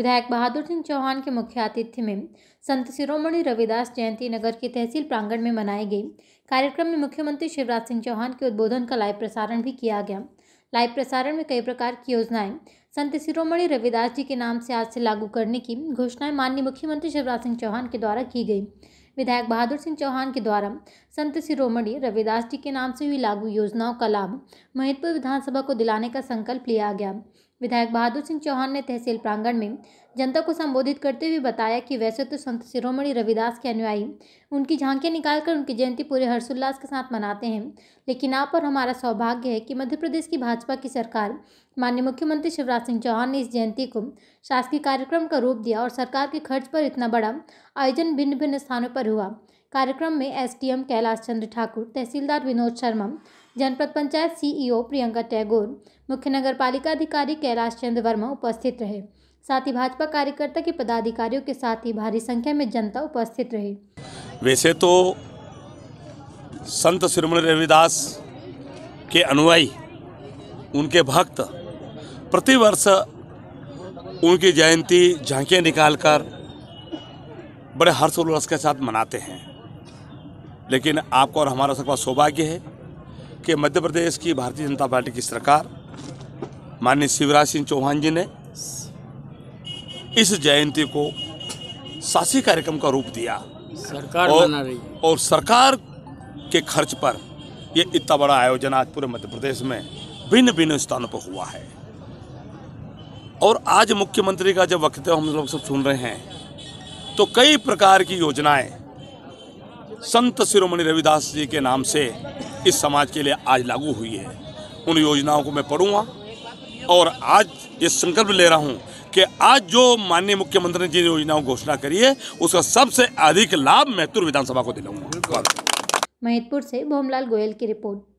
विधायक बहादुर सिंह चौहान के मुख्य आतिथ्य में संत शिरोमणि रविदास जयंती नगर के तहसील प्रांगण में मनाई गई कार्यक्रम में मुख्यमंत्री शिवराज सिंह चौहान के उद्बोधन का लाइव प्रसारण भी किया गया लाइव प्रसारण में कई प्रकार की योजनाएं संत शिरोमणि रविदास जी के नाम से आज से लागू करने की घोषणाएं माननीय मुख्यमंत्री शिवराज सिंह चौहान के द्वारा की गई विधायक बहादुर सिंह चौहान के द्वारा संत शिरोमणि रविदास जी के नाम से हुई लागू योजनाओं का लाभ महितपुर विधानसभा को दिलाने का संकल्प लिया गया विधायक बहादुर सिंह चौहान ने तहसील प्रांगण में जनता को संबोधित करते हुए बताया कि वैसे तो संत शिरोमणि रविदास के अनुयायी उनकी झांकियां निकालकर उनकी जयंती पूरे हर्षोल्लास के साथ मनाते हैं लेकिन आप पर हमारा सौभाग्य है कि मध्य प्रदेश की भाजपा की सरकार माननीय मुख्यमंत्री शिवराज सिंह चौहान ने इस जयंती को शासकीय कार्यक्रम का रूप दिया और सरकार के खर्च पर इतना बड़ा आयोजन भिन्न भिन्न स्थानों पर हुआ कार्यक्रम में एस कैलाश चंद्र ठाकुर तहसीलदार विनोद शर्मा जनपद पंचायत सीईओ प्रियंका टैगोर मुख्य नगर पालिका अधिकारी कैलाश चंद्र वर्मा उपस्थित रहे साथ ही भाजपा कार्यकर्ता के पदाधिकारियों के साथ ही भारी संख्या में जनता उपस्थित रही वैसे तो संत श्रीमण रविदास के अनुयायी उनके भक्त प्रतिवर्ष उनकी जयंती निकाल निकालकर बड़े हर्षोल्लास के साथ मनाते हैं लेकिन आपको और हमारा सबका सौभाग्य है कि मध्य प्रदेश की भारतीय जनता पार्टी की सरकार माननीय शिवराज सिंह चौहान जी ने इस जयंती को सासी कार्यक्रम का रूप दिया सरकार और, बना रही और सरकार के खर्च पर यह इतना बड़ा आयोजन आज पूरे मध्य प्रदेश में भिन्न भिन्न स्थानों पर हुआ है और आज मुख्यमंत्री का जब वक्तव्य हम लोग सब सुन रहे हैं तो कई प्रकार की योजनाएं संत शिरोमणि रविदास जी के नाम से इस समाज के लिए आज लागू हुई है उन योजनाओं को मैं पढ़ूंगा और आज ये संकल्प ले रहा हूँ कि आज जो माननीय मुख्यमंत्री ने जिन योजनाओं घोषणा करी है उसका सबसे अधिक लाभ मैतुर विधानसभा को दिलाऊंगा महितपुर से भोमलाल गोयल की रिपोर्ट